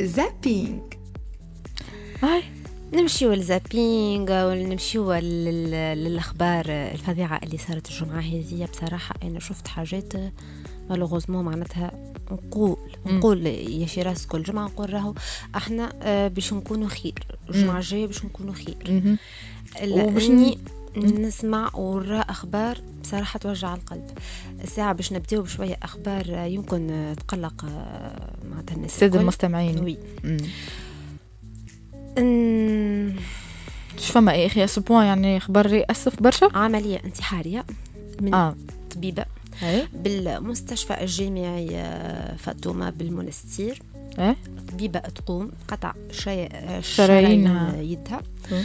زابينغ هاي نمشيو للزابينغ ونمشيو للاخبار الفظيعه اللي صارت الجمعه هذه بصراحه انا شفت حاجات مالوغوزمون معناتها نقول نقول يا شيراس كل جمعه نقول راهو احنا باش نكونوا خير الجمعه الجايه باش نكونوا خير وباش نسمع ونرى اخبار بصراحه توجع القلب الساعه باش نبداو بشويه اخبار يمكن تقلق آه، مع الناس الساده المستمعين وي شو فما إيه اخي اسبوع يعني خبر ياسف برشا عمليه انتحاريه من آه. طبيبه أيه؟ بالمستشفى الجامعي آه، فاطمه بالمنستير أيه؟ طبيبه تقوم قطع آه، شرايين يدها أيه؟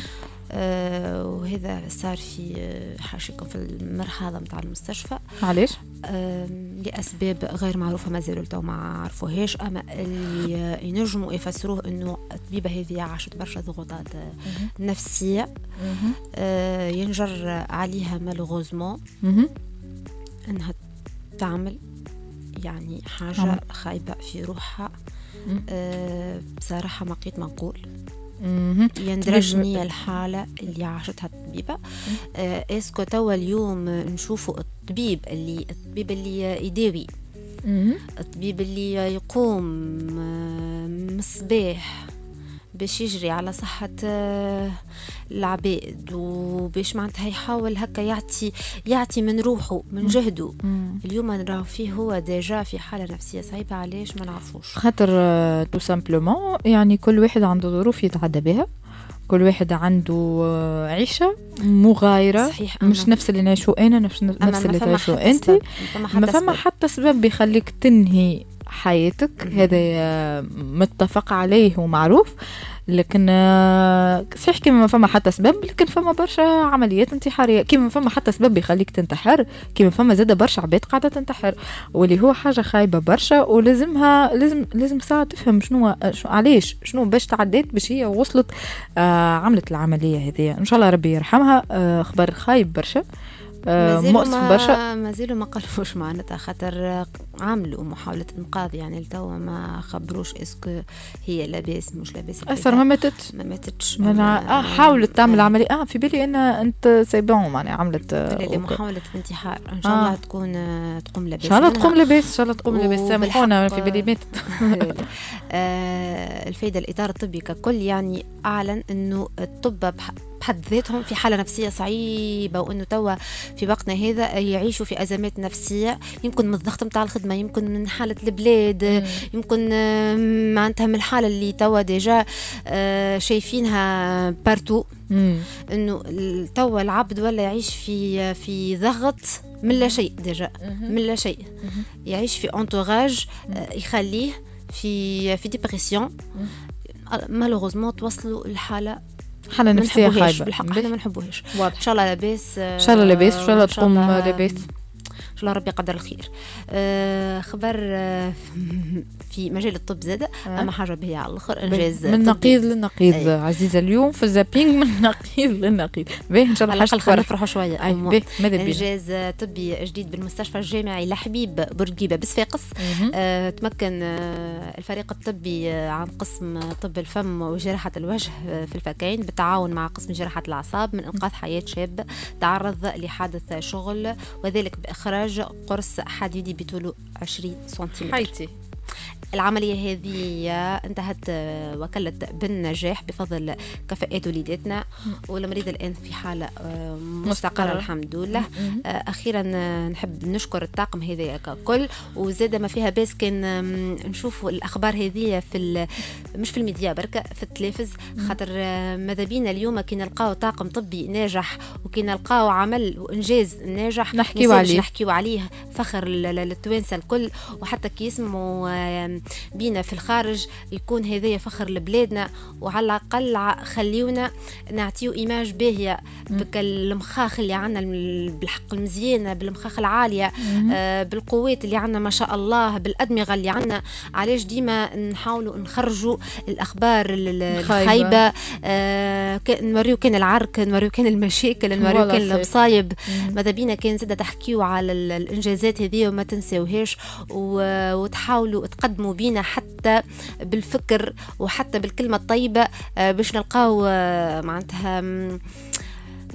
آه، وهذا صار في آه، حاشكم في المرحاضة متاع المستشفى علاش؟ آه، لأسباب غير معروفة زالوا لتو ما عرفوهاش أما اللي ينجموا يفسروه أنه الطبيبة هذه عاشت برشا ضغوطات نفسية ينجر عليها مالوغوزمون أنها تعمل يعني حاجة نعم. خايبة في روحها بصراحة ما قيت ما نقول يندرجني طيب. الحالة اللي عاشتها الطبيبة آه اسكو توا اليوم نشوفوا الطبيب اللي الطبيب اللي يداوي الطبيب اللي يقوم آه، من الصباح باش يجري على صحة آه، العباد وباش معناتها يحاول هكا يعطي يعطي من روحه من جهده اليوم نراه فيه هو ديجا في حالة نفسية صعيبة علاش ما نعرفوش خاطر تو آه، سامبلومون يعني كل واحد عنده ظروف يتعدى بها كل واحد عنده آه، عيشة مغايرة صحيح مش نفس اللي نعيشو أنا نفس, نفس اللي تعيشه أنت ما فما حتى سبب بيخليك تنهي حياتك هذا متفق عليه ومعروف لكن آه، صحيح كيما ما فما حتى سبب لكن فما برشا عمليات انتحاريه كيما فما حتى سبب يخليك تنتحر كيما فما زادة برشا عباد قاعده تنتحر واللي هو حاجه خايبه برشا ولازمها لازم لازم ساعه تفهم شنو شو علاش شنو باش تعدات باش هي وصلت آه عملت العمليه هذه ان شاء الله ربي يرحمها آه خبر خايب برشا آه، مؤسف برشا مازالوا ما قالوش معناتها خاطر آه، عملوا محاولة إنقاذ يعني لتوا ما خبروش اسكو هي لاباس مش لاباس أثر آه، ما ماتتش ما ماتتش آه حاولت تعمل آه. عملية آه في بالي أن أنت سي بون معناها عملت لا لا محاولة انتحار إن شاء الله آه. تكون تقوم لاباس إن شاء الله تقوم لاباس إن شاء الله تقوم لاباس سامحونا في بالي ماتت الفايدة الإطار الطبي ككل يعني أعلن أنه الطب بحد ذاتهم في حاله نفسيه صعيبه وانه توا في وقتنا هذا يعيشوا في ازمات نفسيه يمكن من الضغط نتاع الخدمه يمكن من حاله البلاد يمكن معناتها من الحاله اللي توا ديجا آه، شايفينها بارتو انه توا العبد ولا يعيش في في ضغط من لا شيء ديجا من لا شيء يعيش في انتوراج آه، يخليه في في ديبرسيون مالوغوزمون آه، توصلوا لحاله حالة نفسية خايبة بالحق احنا ما نحبوهاش ان شاء الله لاباس ان شاء الله لاباس ان شاء الله آه، تقوم لاباس شاء الله ربي يقدر الخير آه، خبر آه، في مجال الطب زاد آه. اما حاجه بها على الاخر انجاز من نقيض للنقيض عزيزه اليوم في الزابينغ من نقيض للنقيض باهي ان شاء الله حاجه نفرحوا شويه انجاز طبي جديد بالمستشفى الجامعي لحبيب بورقيبه بصفاقس تمكن الفريق الطبي عن قسم طب الفم وجراحه الوجه في الفكين بالتعاون مع قسم جراحه الاعصاب من انقاذ حياه شاب تعرض لحادث شغل وذلك باخراج قرص حديدي بطوله 20 سنتيمتر حيتي العملية هذه انتهت آه، وكلت بالنجاح بفضل كفاءات وليداتنا والمريض الآن في حالة آه، مستقرة الحمد لله آه، أخيرا نحب نشكر الطاقم هذا ككل وزاد ما فيها باس كان نشوفوا الأخبار هذه في مش في الميديا بركة في التلفز خاطر ماذا بينا اليوم كي نلقاو طاقم طبي ناجح وكي نلقاو عمل وإنجاز ناجح نحكيو عليه نحكيو عليه فخر للتوانسة الكل وحتى كي يسمعوا بينا في الخارج يكون هذايا فخر لبلادنا وعلى الأقل خليونا نعطيو إيماج باهية بك المخاخ اللي عندنا بالحق المزيانة بالمخاخ العالية آه بالقوات اللي عندنا ما شاء الله بالأدمغة اللي عندنا علاش ديما نحاولوا نخرجوا الأخبار الخايبة آه نوريو كان العرك نوريو كان المشاكل نوريو كان المصايب ماذا بينا كان زادة تحكيو على الإنجازات هذه وما تنساوهاش وتحاولوا تقدموا بينا حتى بالفكر وحتى بالكلمة الطيبة آه، باش نلقاو آه، معناتها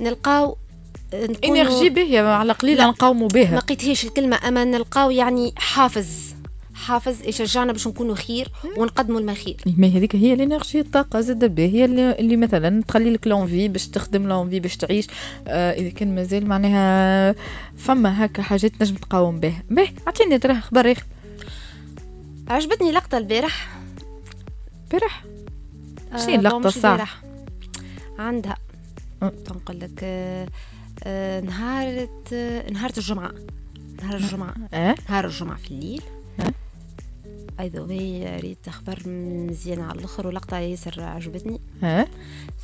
نلقاو انرجي باهية على قليل نقاوموا بها ما لقيتهاش الكلمة أما نلقاو يعني حافز حافز يشجعنا باش نكونوا خير ونقدموا لما خير ما هذيك هي الانرجي الطاقه زاد بها هي اللي, اللي مثلا تخلي لك لونفي باش تخدم لونفي باش تعيش آه اذا كان مازال معناها فما هكا حاجات نجم تقاوم بها به اعطيني ترى خبر اخر عجبتني لقطة البارح البارح آه، شي اللقطة الصعبة عندها تنقل لك آه آه نهار نهار الجمعة نهار الجمعة أه؟ نهار الجمعة في الليل اي ذا ريت اخبار مزيانة على الاخر ولقطة ياسر عجبتني إيه؟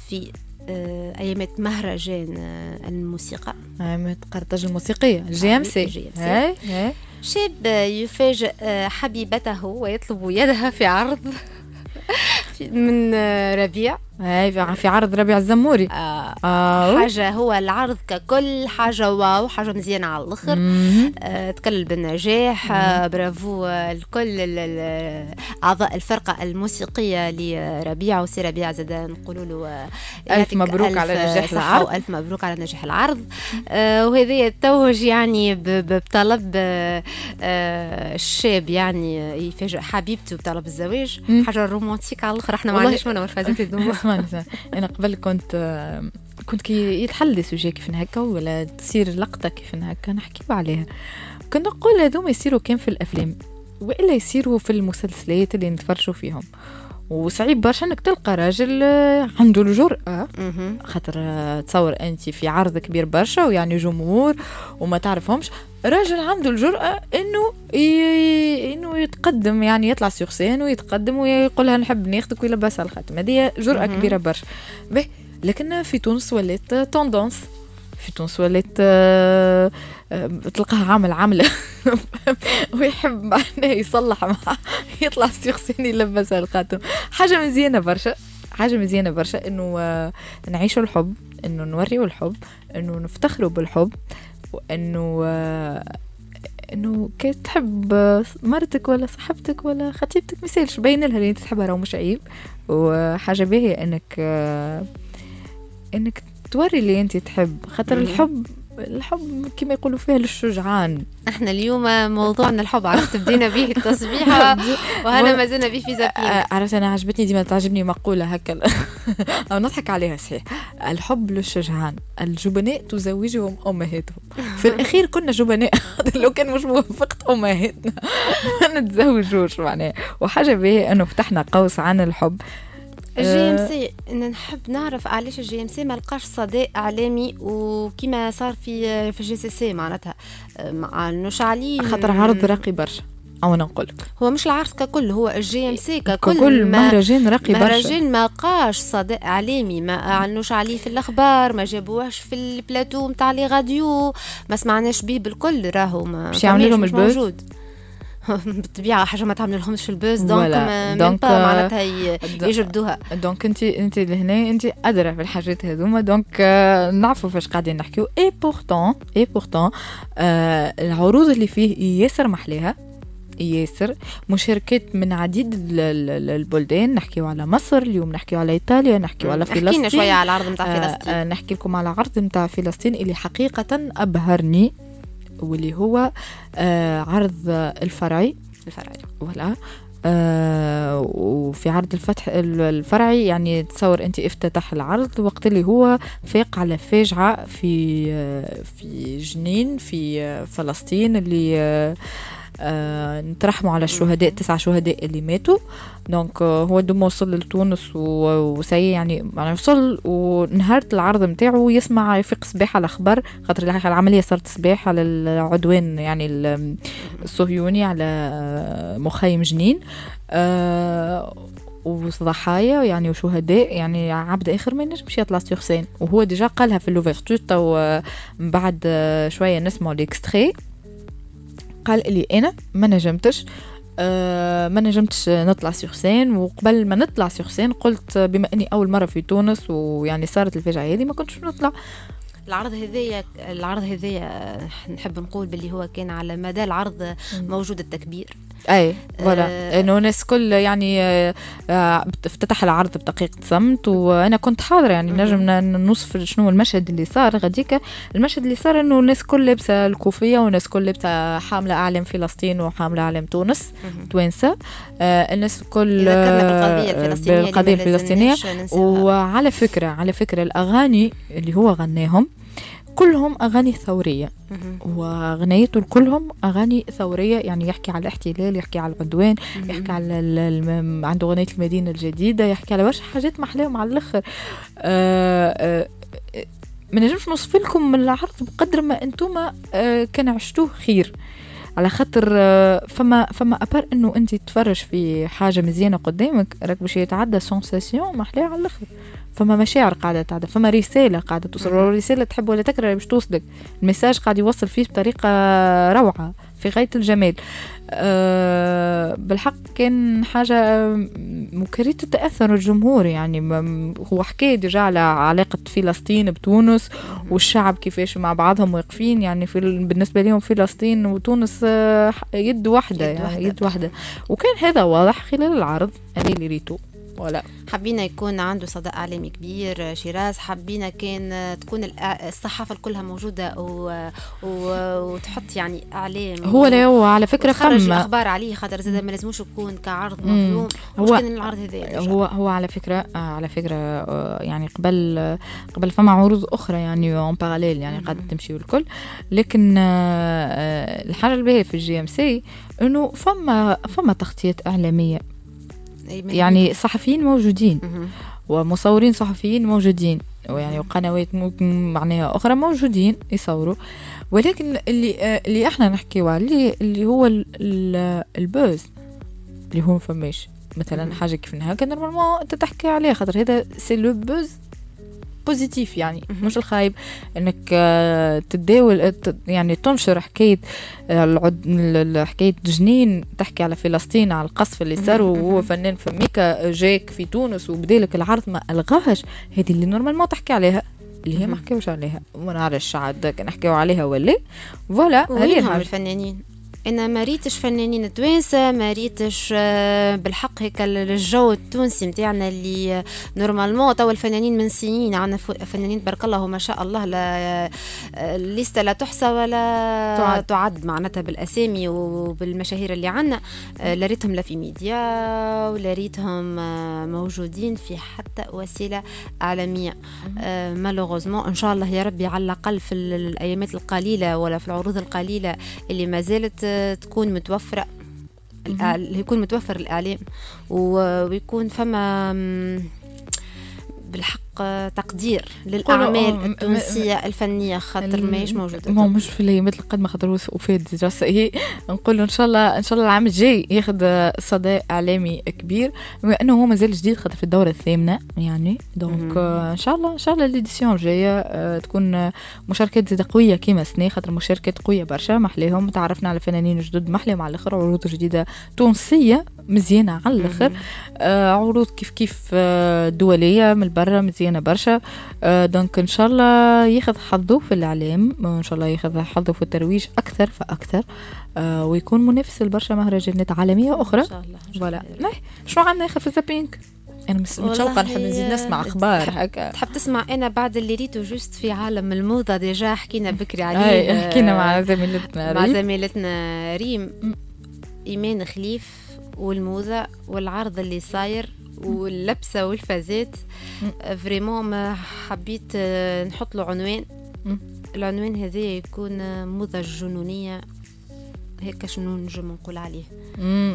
في آه، ايامات مهرجان آه، الموسيقى ايامات قرطاج الموسيقيه الجي ام سي جي ام سي إيه؟ إيه؟ شاب يفاجئ آه، حبيبته ويطلب يدها في عرض من آه، ربيع اي في عرض ربيع الزموري آه آه حاجه هو العرض ككل حاجه واو حاجه مزيانه على الاخر آه تكلل بالنجاح آه برافو لكل اعضاء الفرقه الموسيقيه لربيع وسي ربيع زاد نقولوا له آه، الف مبروك على نجاح العرض الف مبروك على نجاح العرض آه وهذا التوج يعني بطلب آه، آه، الشاب يعني يفاجئ حبيبته بطلب الزواج حاجه رومانتيك على الاخر احنا ما عندناش منور مرفزات الدموع انا قبل كنت كنت كي يتحل لي سوجي كيف هكا ولا تصير لقطه كيف هكا نحكيو عليها كنت نقول هذوما يصيروا كان في الافلام والا يصيروا في المسلسلات اللي نتفرجوا فيهم وصعيب برشا انك تلقى راجل آه، عنده الجرأة خاطر آه، تصور انت في عرض كبير برشا ويعني جمهور وما تعرفهمش راجل عنده الجرأة انه يتقدم يعني يطلع سيغسين ويتقدم ويقول لها نحب ناخذك ويلبسها الخاتم هذه جرأة كبيرة برشا به لكن في تونس ولات توندونس في تونس ولات آه، آه، تلقاها عامل عاملة ويحب معناه يصلح مع يطلع سيغسين يلبسها الخاتم حاجة مزيانة برشا حاجه مزيانه برشا انه آه، نعيشوا الحب انه نوريوا الحب انه نفتخروا بالحب وانه انه كي تحب مرتك ولا صاحبتك ولا خطيبتك ما يسالش باين لها اللي تحبها راه مش عيب وحاجه باهيه انك انك توري اللي انت تحب خاطر الحب الحب كما يقولوا فيه للشجعان احنا اليوم موضوعنا الحب عرفت بدينا به التصبيحه وهنا ما زلنا به في زابين آه، عرفت انا عجبتني ديما تعجبني مقوله هكا او نضحك عليها صحيح الحب للشجعان الجبناء تزوجهم امهاتهم في الاخير كنا جبناء لو كان مش موافقه امهاتنا ما نتزوجوش معناها وحاجه به انه فتحنا قوس عن الحب أه، الجي ام سي نحب نعرف علاش الجي ام سي ما لقاش صداء اعلامي وكما صار في في جي سي سي معناتها مع انه عليه خاطر عرض راقي برشا او نقول هو مش العرض ككل هو الجي ام سي إيه، ككل ككل مهرجان راقي برشا مهرجان ما لقاش صداء اعلامي ما اعلنوش عليه في الاخبار ما جابوهش في البلاتو نتاع لي راديو ما سمعناش بيه بالكل راهو ما باش يعملوا لهم البوز موجود بالطبيعه حاجه ما تعمل لهمش البوز دونك دونك معناتها يجبدوها دونك انت انت لهنا انت ادرى في الحاجات هذوما دونك آه، نعرفوا فاش قاعدين نحكيو اي بورتون اي بورتون العروض اللي فيه ياسر محلاها ياسر مشاركات من عديد البلدان نحكيو على مصر اليوم نحكيو على ايطاليا نحكيو على فلسطين نحكينا شويه على العرض نتاع آه، فلسطين آه، نحكي لكم على عرض نتاع فلسطين اللي حقيقه ابهرني واللي هو آه، عرض الفرعي الفرعي ولا آه وفي عرض الفتح الفرعي يعني تصور انت افتتح العرض وقت اللي هو فاق على فاجعه في آه، في جنين في آه، فلسطين اللي آه آه، نترحموا على الشهداء تسعة شهداء اللي ماتوا دونك آه، هو دوما وصل لتونس وسي يعني يعني وصل ونهارت العرض نتاعو يسمع يفيق صباح على خبر خاطر العملية صارت صباح على العدوان يعني الصهيوني على آه، مخيم جنين وضحايا يعني وشهداء يعني عبد اخر ما ينجمش يطلع سيغ وهو ديجا قالها في لوفيرتو تو من بعد شويه نسمعوا ليكستري قال لي انا ما نجمتش آه، ما نجمتش نطلع سيغ سين وقبل ما نطلع سيغ سين قلت بما اني اول مره في تونس ويعني صارت الفجعه هذه ما كنتش نطلع العرض هذايا العرض هذايا نحب نقول باللي هو كان على مدى العرض موجود التكبير اي فوالا آه الناس كل يعني آه افتتح آه، العرض بدقيقه صمت وانا كنت حاضره يعني نجم نوصف شنو المشهد اللي صار غديك المشهد اللي صار انه الناس كل لابسه الكوفيه والناس كل لابسه حامله اعلام فلسطين وحامله اعلام تونس توانسه آه الناس كل آه، بالقضيه الفلسطينيه, القضية الفلسطينية وعلى فكره على فكره الاغاني اللي هو غناهم كلهم أغاني ثورية وأغنيته كلهم أغاني ثورية يعني يحكي على الاحتلال يحكي على العدوان يحكي على عنده أغنية المدينة الجديدة يحكي على برشا حاجات محلاهم على الآخر آه، آه، ما نجمش نوصف لكم من العرض بقدر ما انتم آه، كان عشتوه خير على خاطر آه، فما فما ابار انه انت تفرج في حاجه مزيانه قدامك راك باش يتعدى سونساسيون محلاها على الاخر فما مشاعر قاعده تعدى فما رساله قاعده توصل الرساله تحب ولا تكره باش توصلك الميساج قاعد يوصل فيه بطريقه روعه في غاية الجمال أه بالحق كان حاجة مكريت تأثر الجمهور يعني هو حكاية ديجا على علاقة فلسطين بتونس والشعب كيفاش مع بعضهم واقفين يعني في بالنسبة لهم فلسطين وتونس آه، يد واحدة يد يعني واحدة, يعني يد واحدة وكان هذا واضح خلال العرض اللي ريتو ولا حبينا يكون عنده صدى اعلامي كبير شيراز حبينا كان تكون الصحافه كلها موجوده و... و... وتحط يعني اعلام هو لا هو على فكره فما اخبار عليه خاطر زاد ما لازموش يكون كعرض مظلوم هو العرض هذا هو هو على فكره على فكره يعني قبل قبل فما عروض اخرى يعني اون باراليل يعني قاعده تمشي والكل لكن الحاجه آه، الباهيه في الجي ام سي انه فما فما تغطيات اعلاميه يعني صحفيين موجودين ومصورين صحفيين موجودين ويعني وقنوات ممكن معناها اخرى موجودين يصوروا ولكن اللي آه، اللي احنا نحكيو عليه اللي هو البوز اللي هو مفماش مثلا حاجه كيف هكا نورمالمون انت تحكي عليه خاطر هذا سي لو بوز بوزيتيف يعني مش الخايب انك آه، تداول آه، يعني تنشر حكايه آه، العد... حكايه جنين تحكي على فلسطين على القصف اللي صار وهو فنان في ميكا جاك في تونس وبدالك العرض ما الغاهش هذه اللي نورمالمون تحكي عليها اللي هي ما حكاوش عليها ما نعرفش عاد نحكيو عليها ولا فوالا هذه الفنانين انا ما ريتش فنانين توانسه ما ريتش آه، بالحق هيك الجو التونسي نتاعنا اللي نورمالمون توا الفنانين من سنين عندنا فنانين تبارك الله وما شاء الله لا آه، الليسته لا تحصى ولا تعد, تعد معناتها بالاسامي وبالمشاهير اللي عندنا آه، لا ريتهم لا في ميديا ولا ريتهم موجودين في حتى وسيله اعلاميه مالوغوزمون ان شاء الله يا ربي على الاقل في الايامات القليله ولا في العروض القليله اللي ما زالت تكون متوفرة يكون متوفر الإعلام ويكون فما بالحق تقدير للاعمال التونسيه الفنيه خاطر ماهيش موجوده ما مش في الايامات قد ما خاطر وفات دراسه هي نقول ان شاء الله ان شاء الله العام الجاي ياخذ صدى اعلامي كبير بما انه هو مازال جديد خاطر في الدوره الثامنه يعني دونك آه، ان شاء الله ان شاء الله ليديسيون الجايه آه، تكون مشاركات زاده قويه كيما سنة خاطر مشاركات قويه برشا محليهم تعرفنا على فنانين جدد محليهم على الاخر عروض جديده تونسيه مزيانه على الاخر آه، عروض كيف كيف دوليه من برا مزيانه نفسي انا برشا آه، دونك ان شاء الله ياخذ حظه في الاعلام ان شاء الله ياخذ حظه في الترويج اكثر فاكثر آه، ويكون منافس لبرشا مهرجانات عالميه اخرى ان شاء الله فوالا شنو عندنا ياخذ في زابينك انا متشوقه نحب نزيد نسمع اخبار هكا تحب تسمع انا بعد اللي ريتو جوست في عالم الموضه ديجا حكينا بكري آه، عليه حكينا مع زميلتنا مع زميلتنا ريم ايمان خليف والموضه والعرض اللي صاير واللبسه والفازات فريمون حبيت آه، نحط له عنوان العنوان هذا يكون موضه جنونيه هيك شنو نجم نقول عليه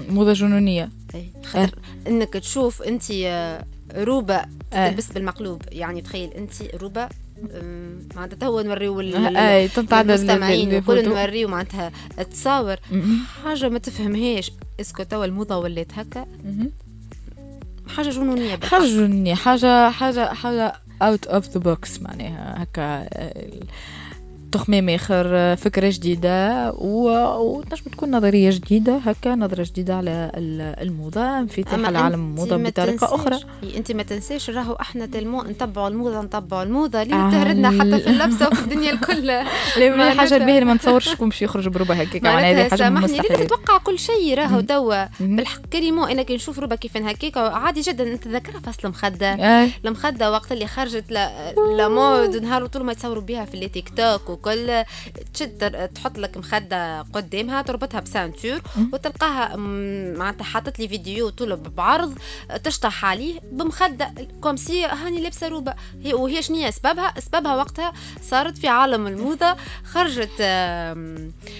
موضه جنونيه خير إيه، أه. انك تشوف انت آه، روبا آه. تلبس أه. بالمقلوب يعني تخيل انت روبا معناتها تو نوريو المستمعين وكل نوريو معناتها تصاور حاجه ما تفهمهاش اسكو توا الموضه ولات هكا حاجه جنونيه بقى. حاجه جنونيه حاجه حاجه حاجه اوت اوف ذا بوكس معناها هكا آه، تخمام اخر آه، فكره جديده وتنجم تكون نظريه جديده هكا نظره جديده على الموضه في على العالم الموضه بطريقه اخرى انت ما تنساش راهو احنا تلمو نتبعوا الموضه نتبعوا الموضه اللي آه تهردنا حتى في اللبسه وفي الدنيا الكل لا حاجه الباهي ما نتصورش شكون باش يخرج بروبا هكاك معناها سامحني لك تتوقع كل شيء راهو توا بالحق كريمو انا كي نشوف روبه كيف هكاك عادي جدا نتذكرها فصل المخده المخده وقت اللي خرجت لامود ونهار طول ما يتصوروا بها في التيك توك وكل تشد تحط لك مخده قدامها تربطها بسانتور وتلقاها معناتها حاطت لي فيديو طلب بعرض تشطح عليه بمخده كوم سي هاني لابسه روبه وهي شنية سببها سببها وقتها صارت في عالم الموضه خرجت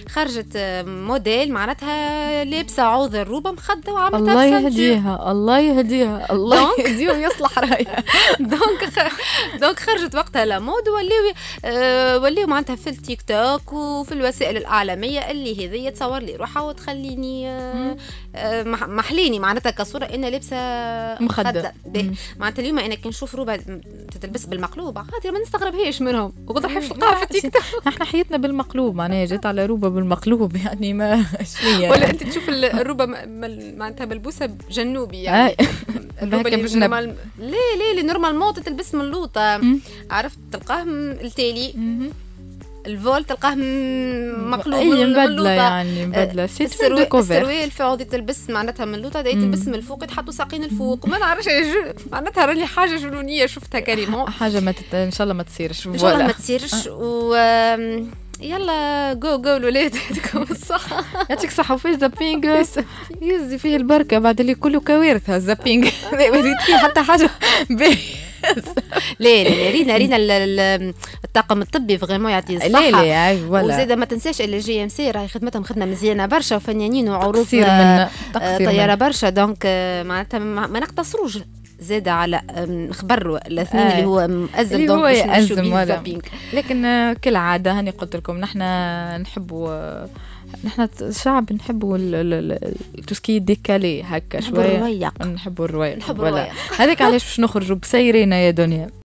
خرجت موديل معناتها لابسه عوض الروبه مخده وعملتها الله يهديها الله يهديها الله يهديها ويصلح رايها دونك دونك خرجت وقتها لا مود وليو آه، وليو معناتها معناتها في التيك توك وفي الوسائل الاعلاميه اللي هذي تصور لي روحها وتخليني آه، محليني معناتها كصوره انا لابسه مخده معناتها اليوم انا كي نشوف روبا تلبس بالمقلوب خاطر ما نستغربهاش منهم وقدر حيف تلقاها في التيك توك احنا حياتنا بالمقلوب معناها جات على روبا بالمقلوب يعني ما شنية ولا انت تشوف الروبا معناتها ملبوسه جنوبي يعني الروبا آه. اللي لا لا نورمالمون تلبس من لوطه عرفت تلقاه التالي الفول تلقاه مقلوب اي مبدله يعني مبدله آه، سي السروال السروال في تلبس معناتها من لوطا تلبس من الفوق تحطوا ساقين الفوق ما نعرفش معناتها راني حاجه جنونيه شفتها آه، كريمون حاجه ما تت... ان شاء الله ما تصيرش ان شاء الله ما تصيرش آه. و يلا جو جو الولاد يعطيكم الصحة يعطيك الصحة وفي الزابينغ يزي فيه البركة بعد اللي كله كوارث الزابينغ ما حتى حاجة باهية لا لا رينا رينا الطاقم الطبي فغيمون يعطيه الصحه لا لا ايوه وزاد ما تنساش الجي ام سي راهي خدمتهم خدمه مزيانه برشا وفنانين وعروض آه، طياره برشا دونك آه، معناتها ما نقتصروش زاد على خبر الاثنين آه. اللي هو مأزم اللي هو يأزم لكن آه، كالعاده هاني قلت لكم نحن نحبوا نحن شعب بنحب التوسكي ديكالي هكا شوية نحب الرويق نحب الرويق هذاك علاش باش نخرجوا بسيرينا يا دنيا